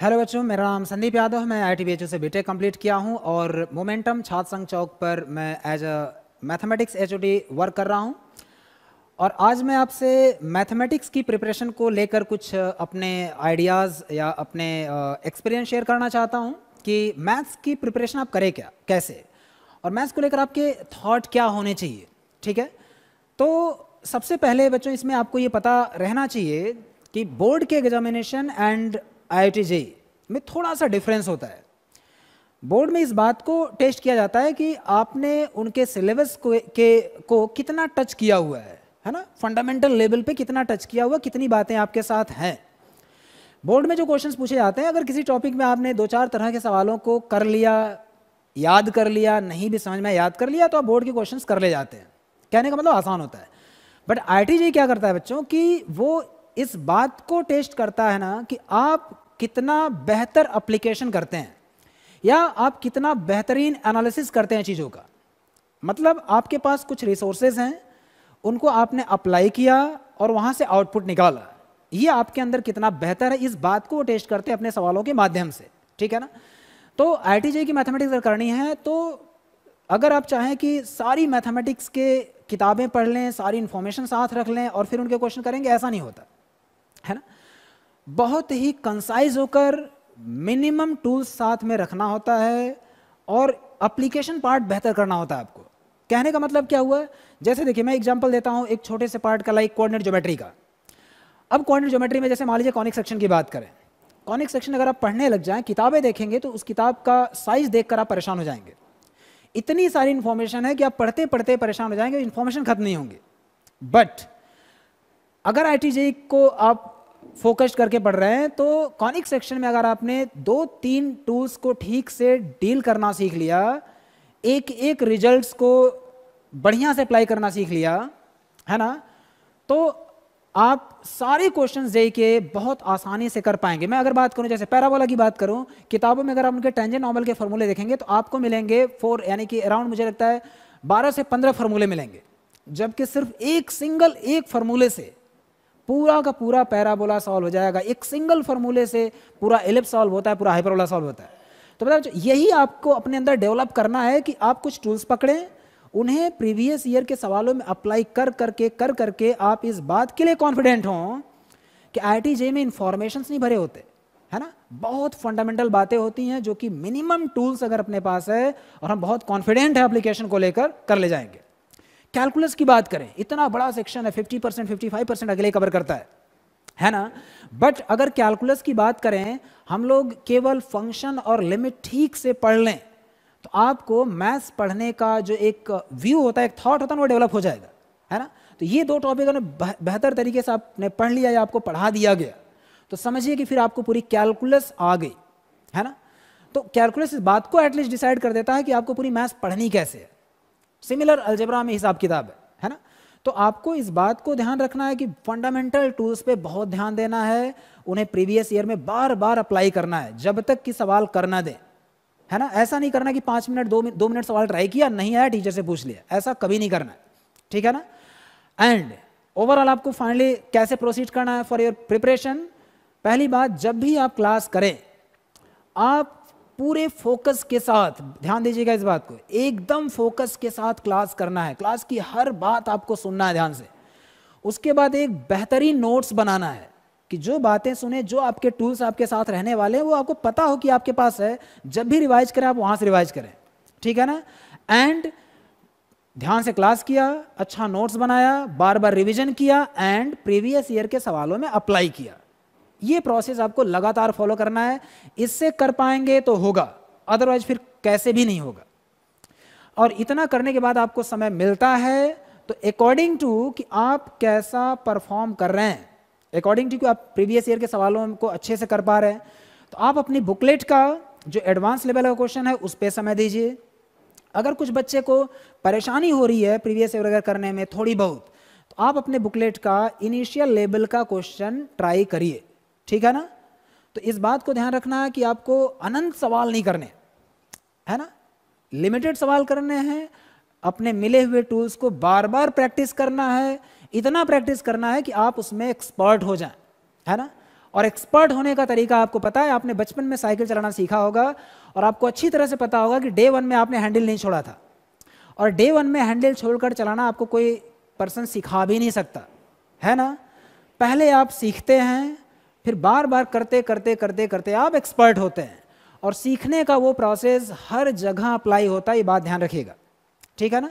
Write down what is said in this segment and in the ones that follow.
hello बच्चों मेरा नाम संदीप यादव मैं आई टी से बीटेक कंप्लीट किया हूं और मोमेंटम छात्र संघ चौक पर मैं एज अ मैथमेटिक्स एच वर्क कर रहा हूं और आज मैं आपसे मैथमेटिक्स की प्रिपरेशन को लेकर कुछ अपने आइडियाज़ या अपने एक्सपीरियंस शेयर करना चाहता हूं कि मैथ्स की प्रिपरेशन आप करें क्या कैसे और मैथ्स को लेकर आपके थाट क्या होने चाहिए ठीक है तो सबसे पहले बच्चों इसमें आपको ये पता रहना चाहिए कि बोर्ड के एग्जामिनेशन एंड आई में थोड़ा सा डिफरेंस होता है बोर्ड में इस बात को टेस्ट किया जाता है कि आपने उनके सिलेबस को के को कितना टच किया हुआ है है ना फंडामेंटल लेवल पे कितना टच किया हुआ कितनी बातें आपके साथ हैं बोर्ड में जो क्वेश्चंस पूछे जाते हैं अगर किसी टॉपिक में आपने दो चार तरह के सवालों को कर लिया याद कर लिया नहीं भी समझ में याद कर लिया तो आप बोर्ड के क्वेश्चन कर ले जाते हैं कहने का मतलब आसान होता है बट आई क्या करता है बच्चों की वो इस बात को टेस्ट करता है ना कि आप कितना बेहतर अप्लीकेशन करते हैं या आप कितना बेहतरीन एनालिसिस करते हैं चीज़ों का मतलब आपके पास कुछ रिसोर्सेज हैं उनको आपने अप्लाई किया और वहाँ से आउटपुट निकाला ये आपके अंदर कितना बेहतर है इस बात को वो टेस्ट करते हैं अपने सवालों के माध्यम से ठीक है ना तो आई की मैथमेटिक्स अगर करनी है तो अगर आप चाहें कि सारी मैथमेटिक्स के किताबें पढ़ लें सारी इन्फॉर्मेशन साथ रख लें और फिर उनके क्वेश्चन करेंगे ऐसा नहीं होता है ना बहुत ही कंसाइज होकर मिनिमम टूल्स साथ में रखना होता है और अप्लीकेशन पार्ट बेहतर करना होता है आपको कहने का मतलब क्या हुआ जैसे देखिए मैं एग्जांपल देता हूँ एक छोटे से पार्ट का लाइक कोऑर्डिनेट ज्योमेट्री का अब कोऑर्डिनेट ज्योमेट्री में जैसे मान लीजिए कॉनिक सेक्शन की बात करें कॉनिक सेक्शन अगर आप पढ़ने लग जाएं किताबें देखेंगे तो उस किताब का साइज देखकर आप परेशान हो जाएंगे इतनी सारी इन्फॉर्मेशन है कि आप पढ़ते पढ़ते परेशान हो जाएंगे इन्फॉर्मेशन खत्म नहीं होंगे बट अगर आई को आप फोकस करके पढ़ रहे हैं तो कॉनिक सेक्शन में अगर आपने दो तीन टूल्स को ठीक से डील करना सीख लिया एक एक रिजल्ट्स को बढ़िया से अप्लाई करना सीख लिया है ना तो आप सारे क्वेश्चन दे के बहुत आसानी से कर पाएंगे मैं अगर बात करूं जैसे पैराबोला की बात करूं किताबों में अगर आप उनके टेंजेंट नॉर्मल के फॉर्मूले देखेंगे तो आपको मिलेंगे फोर यानी कि अराउंड मुझे लगता है बारह से पंद्रह फार्मूले मिलेंगे जबकि सिर्फ एक सिंगल एक फार्मूले से पूरा का पूरा पैराबोला सॉल्व हो जाएगा एक सिंगल फॉर्मूले से पूरा एलिप सॉल्व होता है पूरा हाइपरबोला सॉल्व होता है तो मतलब यही आपको अपने अंदर डेवलप करना है कि आप कुछ टूल्स पकड़ें उन्हें प्रीवियस ईयर के सवालों में अप्लाई कर करके कर करके आप इस बात के लिए कॉन्फिडेंट हों कि आई में इंफॉर्मेशन नहीं भरे होते है ना बहुत फंडामेंटल बातें होती हैं जो कि मिनिमम टूल्स अगर अपने पास है और हम बहुत कॉन्फिडेंट है एप्लीकेशन को लेकर कर ले जाएंगे कैलकुलस की बात करें इतना बड़ा सेक्शन है 50 परसेंट फिफ्टी परसेंट अगले कवर करता है है ना बट अगर कैलकुलस की बात करें हम लोग केवल फंक्शन और लिमिट ठीक से पढ़ लें तो आपको मैथ्स पढ़ने का जो एक व्यू होता है एक थॉट होता है वो डेवलप हो जाएगा है ना तो ये दो टॉपिक बेहतर तरीके से आपने पढ़ लिया या आपको पढ़ा दिया गया तो समझिए कि फिर आपको पूरी कैलकुलस आ गई है ना तो कैलकुलस इस बात को एटलीस्ट डिसाइड कर देता है कि आपको पूरी मैथ्स पढ़नी कैसे है सिमिलर अलजेब्रा में हिसाब किताब है है ना तो आपको इस बात को ध्यान रखना है कि फंडामेंटल टूल्स पे बहुत ध्यान देना है उन्हें प्रीवियस ईयर में बार बार अप्लाई करना है जब तक कि सवाल करना दे है ना ऐसा नहीं करना कि पांच मिनट दो दो मिनट सवाल ट्राई किया नहीं आया टीचर से पूछ लिया ऐसा कभी नहीं करना ठीक है ना एंड ओवरऑल आपको फाइनली कैसे प्रोसीड करना है फॉर योर प्रिपरेशन पहली बात जब भी आप क्लास करें आप पूरे फोकस के साथ ध्यान दीजिएगा इस बात को एकदम फोकस के साथ क्लास करना है क्लास की हर बात आपको सुनना है ध्यान से उसके बाद एक बेहतरीन नोट्स बनाना है कि जो बातें सुने जो आपके टूल्स आपके साथ रहने वाले हैं वो आपको पता हो कि आपके पास है जब भी रिवाइज करें आप वहां से रिवाइज करें ठीक है ना एंड ध्यान से क्लास किया अच्छा नोट्स बनाया बार बार रिविजन किया एंड प्रीवियस ईयर के सवालों में अप्लाई किया ये प्रोसेस आपको लगातार फॉलो करना है इससे कर पाएंगे तो होगा अदरवाइज फिर कैसे भी नहीं होगा और इतना करने के बाद आपको समय मिलता है तो अकॉर्डिंग टू कि आप कैसा परफॉर्म कर रहे हैं अकॉर्डिंग टू कि आप प्रीवियस ईयर के सवालों को अच्छे से कर पा रहे हैं तो आप अपनी बुकलेट का जो एडवांस लेवल का क्वेश्चन है उस पर समय दीजिए अगर कुछ बच्चे को परेशानी हो रही है प्रीवियस ईयर वगैरह करने में थोड़ी बहुत तो आप अपने बुकलेट का इनिशियल लेवल का क्वेश्चन ट्राई करिए ठीक है ना तो इस बात को ध्यान रखना है कि आपको अनंत सवाल नहीं करने है ना लिमिटेड सवाल करने हैं अपने मिले हुए टूल्स को बार बार प्रैक्टिस करना है इतना प्रैक्टिस करना है कि आप उसमें एक्सपर्ट हो जाएं है ना और एक्सपर्ट होने का तरीका आपको पता है आपने बचपन में साइकिल चलाना सीखा होगा और आपको अच्छी तरह से पता होगा कि डे वन में आपने हैंडल नहीं छोड़ा था और डे वन में हैंडल छोड़कर चलाना आपको कोई पर्सन सिखा भी नहीं सकता है ना पहले आप सीखते हैं फिर बार बार करते करते करते करते आप एक्सपर्ट होते हैं और सीखने का वो प्रोसेस हर जगह अप्लाई होता है ये बात ध्यान रखिएगा ठीक है ना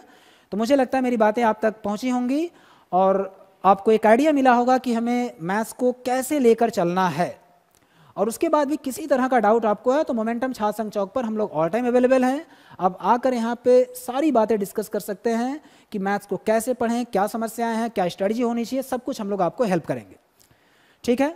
तो मुझे लगता है मेरी बातें आप तक पहुंची होंगी और आपको एक आइडिया मिला होगा कि हमें मैथ्स को कैसे लेकर चलना है और उसके बाद भी किसी तरह का डाउट आपको है तो मोमेंटम छात्र संघ चौक पर हम लोग ऑल टाइम अवेलेबल हैं अब आकर यहाँ पे सारी बातें डिस्कस कर सकते हैं कि मैथ्स को कैसे पढ़ें क्या समस्याएं हैं क्या स्ट्रेटजी होनी चाहिए सब कुछ हम लोग आपको हेल्प करेंगे ठीक है